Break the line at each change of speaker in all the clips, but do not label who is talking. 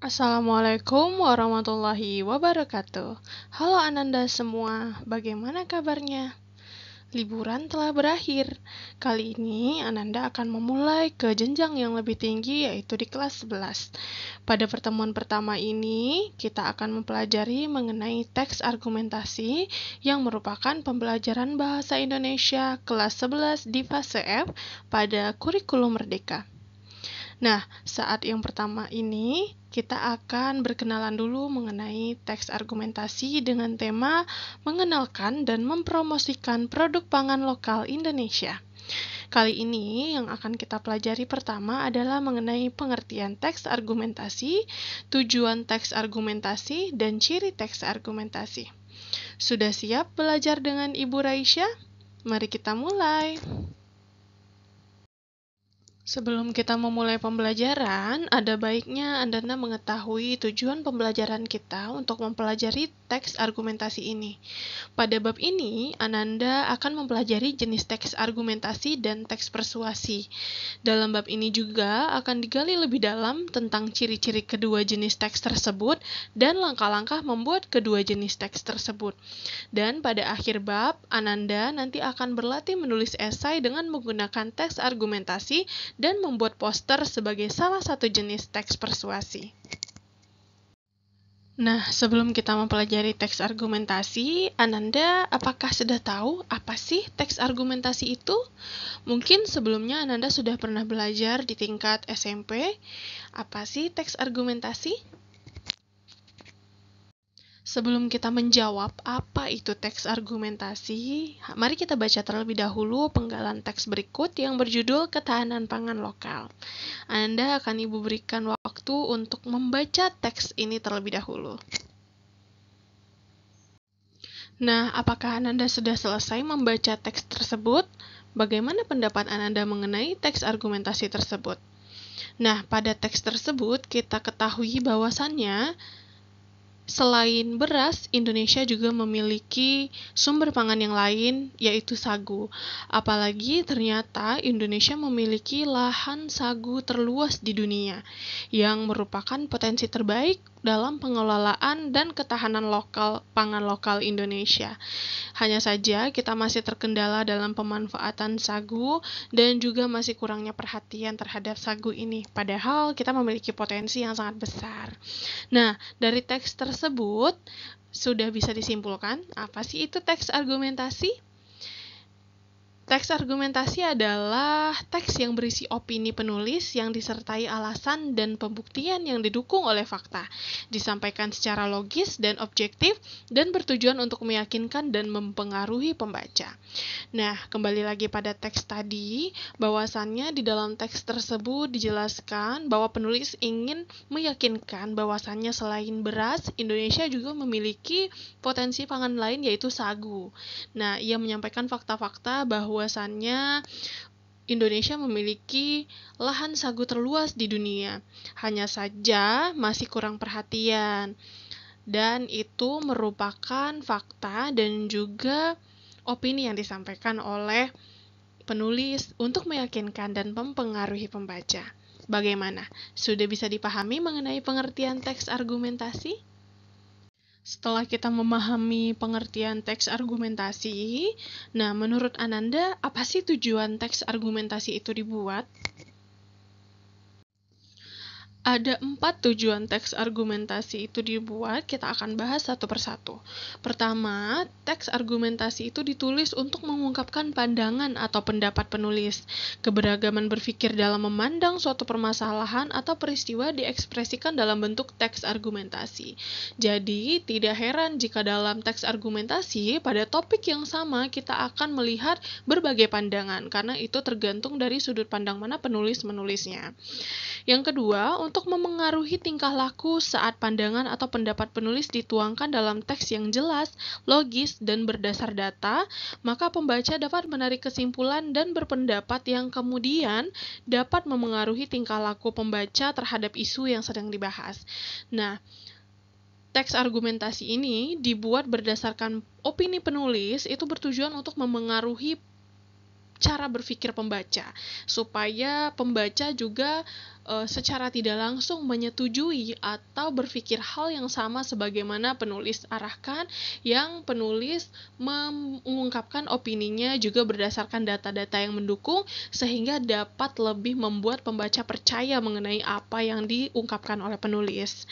Assalamualaikum warahmatullahi wabarakatuh. Halo Ananda semua, bagaimana kabarnya? Liburan telah berakhir. Kali ini Ananda akan memulai ke jenjang yang lebih tinggi yaitu di kelas 11. Pada pertemuan pertama ini, kita akan mempelajari mengenai teks argumentasi yang merupakan pembelajaran bahasa Indonesia kelas 11 di fase F pada kurikulum Merdeka. Nah, saat yang pertama ini kita akan berkenalan dulu mengenai teks argumentasi dengan tema mengenalkan dan mempromosikan produk pangan lokal Indonesia. Kali ini yang akan kita pelajari pertama adalah mengenai pengertian teks argumentasi, tujuan teks argumentasi, dan ciri teks argumentasi. Sudah siap belajar dengan Ibu Raisya? Mari kita mulai. Sebelum kita memulai pembelajaran, ada baiknya Anda mengetahui tujuan pembelajaran kita untuk mempelajari teks argumentasi ini. Pada bab ini, Ananda akan mempelajari jenis teks argumentasi dan teks persuasi. Dalam bab ini juga akan digali lebih dalam tentang ciri-ciri kedua jenis teks tersebut dan langkah-langkah membuat kedua jenis teks tersebut. Dan pada akhir bab, Ananda nanti akan berlatih menulis esai dengan menggunakan teks argumentasi dan membuat poster sebagai salah satu jenis teks persuasi. Nah, sebelum kita mempelajari teks argumentasi, Ananda, apakah sudah tahu apa sih teks argumentasi itu? Mungkin sebelumnya Ananda sudah pernah belajar di tingkat SMP. Apa sih teks argumentasi? Sebelum kita menjawab apa itu teks argumentasi, mari kita baca terlebih dahulu penggalan teks berikut yang berjudul Ketahanan Pangan Lokal. Anda akan Ibu berikan waktu untuk membaca teks ini terlebih dahulu. Nah, apakah Anda sudah selesai membaca teks tersebut? Bagaimana pendapat Anda mengenai teks argumentasi tersebut? Nah, pada teks tersebut kita ketahui bahwasannya Selain beras, Indonesia juga memiliki sumber pangan yang lain, yaitu sagu. Apalagi ternyata Indonesia memiliki lahan sagu terluas di dunia, yang merupakan potensi terbaik dalam pengelolaan dan ketahanan lokal pangan lokal Indonesia. Hanya saja kita masih terkendala dalam pemanfaatan sagu dan juga masih kurangnya perhatian terhadap sagu ini. Padahal kita memiliki potensi yang sangat besar. Nah, dari teks tersebut tersebut, sudah bisa disimpulkan apa sih itu teks argumentasi? Teks argumentasi adalah teks yang berisi opini penulis yang disertai alasan dan pembuktian yang didukung oleh fakta, disampaikan secara logis dan objektif, dan bertujuan untuk meyakinkan dan mempengaruhi pembaca. Nah, kembali lagi pada teks tadi, bahwasannya di dalam teks tersebut dijelaskan bahwa penulis ingin meyakinkan bahwasannya selain beras, Indonesia juga memiliki potensi pangan lain yaitu sagu. Nah, ia menyampaikan fakta-fakta bahwa bahwasannya Indonesia memiliki lahan sagu terluas di dunia. Hanya saja masih kurang perhatian. Dan itu merupakan fakta dan juga opini yang disampaikan oleh penulis untuk meyakinkan dan mempengaruhi pembaca. Bagaimana? Sudah bisa dipahami mengenai pengertian teks argumentasi? setelah kita memahami pengertian teks argumentasi, nah menurut Ananda apa sih tujuan teks argumentasi itu dibuat? Ada empat tujuan teks argumentasi itu dibuat, kita akan bahas satu persatu. Pertama, teks argumentasi itu ditulis untuk mengungkapkan pandangan atau pendapat penulis. Keberagaman berpikir dalam memandang suatu permasalahan atau peristiwa diekspresikan dalam bentuk teks argumentasi. Jadi, tidak heran jika dalam teks argumentasi, pada topik yang sama kita akan melihat berbagai pandangan, karena itu tergantung dari sudut pandang mana penulis menulisnya. Yang kedua, untuk memengaruhi tingkah laku saat pandangan atau pendapat penulis dituangkan dalam teks yang jelas, logis, dan berdasar data, maka pembaca dapat menarik kesimpulan dan berpendapat yang kemudian dapat memengaruhi tingkah laku pembaca terhadap isu yang sedang dibahas. Nah, Teks argumentasi ini dibuat berdasarkan opini penulis itu bertujuan untuk memengaruhi cara berpikir pembaca supaya pembaca juga uh, secara tidak langsung menyetujui atau berpikir hal yang sama sebagaimana penulis arahkan yang penulis mengungkapkan opininya juga berdasarkan data-data yang mendukung sehingga dapat lebih membuat pembaca percaya mengenai apa yang diungkapkan oleh penulis.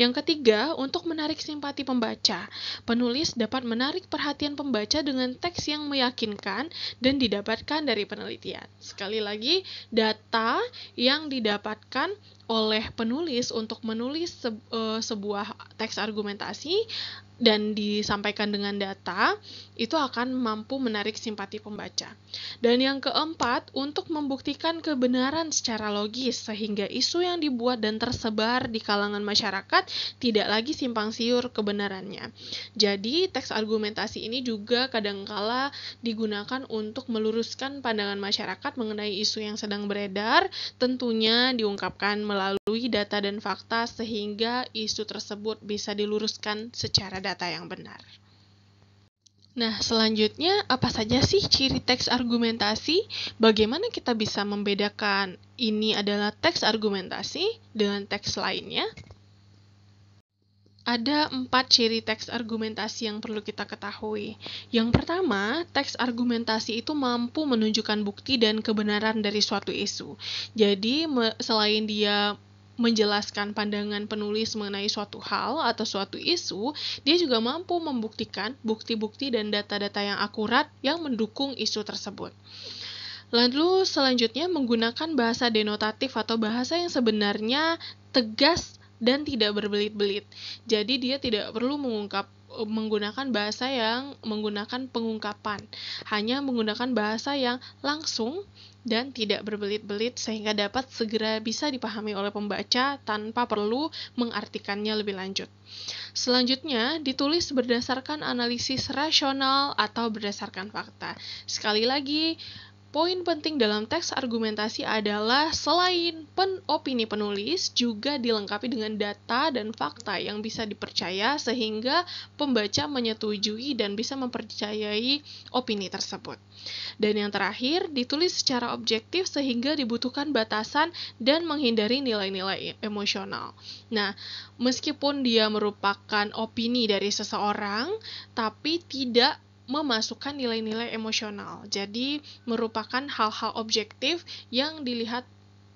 Yang ketiga, untuk menarik simpati pembaca. Penulis dapat menarik perhatian pembaca dengan teks yang meyakinkan dan didapatkan dari penelitian. Sekali lagi, data yang didapatkan didapatkan oleh penulis untuk menulis eh, sebuah teks argumentasi dan disampaikan dengan data, itu akan mampu menarik simpati pembaca. Dan yang keempat, untuk membuktikan kebenaran secara logis sehingga isu yang dibuat dan tersebar di kalangan masyarakat tidak lagi simpang siur kebenarannya. Jadi, teks argumentasi ini juga kadangkala digunakan untuk meluruskan pandangan masyarakat mengenai isu yang sedang beredar, tentunya diungkapkan melalui melalui data dan fakta sehingga isu tersebut bisa diluruskan secara data yang benar. Nah, selanjutnya apa saja sih ciri teks argumentasi? Bagaimana kita bisa membedakan ini adalah teks argumentasi dengan teks lainnya? ada empat ciri teks argumentasi yang perlu kita ketahui. Yang pertama, teks argumentasi itu mampu menunjukkan bukti dan kebenaran dari suatu isu. Jadi, selain dia menjelaskan pandangan penulis mengenai suatu hal atau suatu isu, dia juga mampu membuktikan bukti-bukti dan data-data yang akurat yang mendukung isu tersebut. Lalu selanjutnya menggunakan bahasa denotatif atau bahasa yang sebenarnya tegas dan tidak berbelit-belit. Jadi dia tidak perlu mengungkap Eh, menggunakan bahasa yang menggunakan pengungkapan, hanya menggunakan bahasa yang langsung dan tidak berbelit-belit sehingga dapat segera bisa dipahami oleh pembaca tanpa perlu mengartikannya lebih lanjut. Selanjutnya, ditulis berdasarkan analisis rasional atau berdasarkan fakta. Sekali lagi, Poin penting dalam teks argumentasi adalah selain pen opini penulis juga dilengkapi dengan data dan fakta yang bisa dipercaya sehingga pembaca menyetujui dan bisa mempercayai opini tersebut. Dan yang terakhir, ditulis secara objektif sehingga dibutuhkan batasan dan menghindari nilai-nilai emosional. Nah, meskipun dia merupakan opini dari seseorang, tapi tidak memasukkan nilai-nilai emosional. Jadi, merupakan hal-hal objektif yang dilihat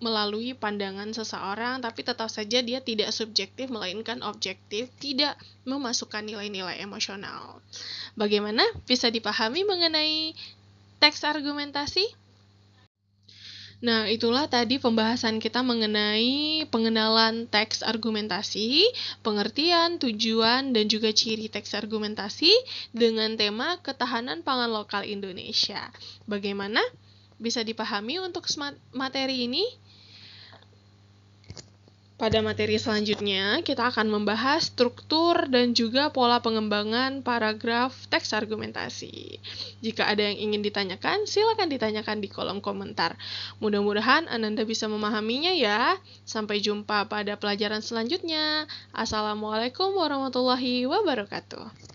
melalui pandangan seseorang, tapi tetap saja dia tidak subjektif, melainkan objektif, tidak memasukkan nilai-nilai emosional. Bagaimana bisa dipahami mengenai teks argumentasi? Nah, itulah tadi pembahasan kita mengenai pengenalan teks argumentasi, pengertian, tujuan, dan juga ciri teks argumentasi dengan tema ketahanan pangan lokal Indonesia. Bagaimana? Bisa dipahami untuk materi ini? Pada materi selanjutnya, kita akan membahas struktur dan juga pola pengembangan paragraf teks argumentasi. Jika ada yang ingin ditanyakan, silakan ditanyakan di kolom komentar. Mudah-mudahan Ananda bisa memahaminya ya. Sampai jumpa pada pelajaran selanjutnya. Assalamualaikum warahmatullahi wabarakatuh.